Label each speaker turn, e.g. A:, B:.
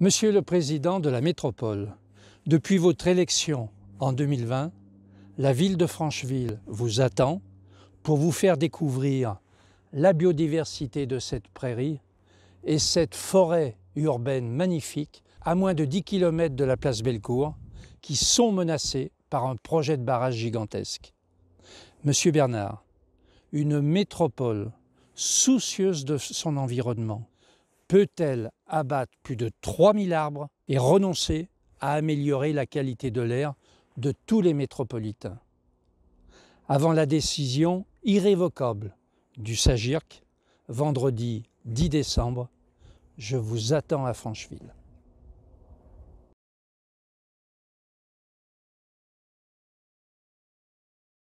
A: Monsieur le Président de la Métropole, depuis votre élection en 2020, la ville de Francheville vous attend pour vous faire découvrir la biodiversité de cette prairie et cette forêt urbaine magnifique à moins de 10 km de la place Bellecour qui sont menacées par un projet de barrage gigantesque. Monsieur Bernard, une métropole soucieuse de son environnement, peut-elle abattre plus de 3000 arbres et renoncer à améliorer la qualité de l'air de tous les métropolitains Avant la décision irrévocable du SAGIRC, vendredi 10 décembre, je vous attends à Francheville.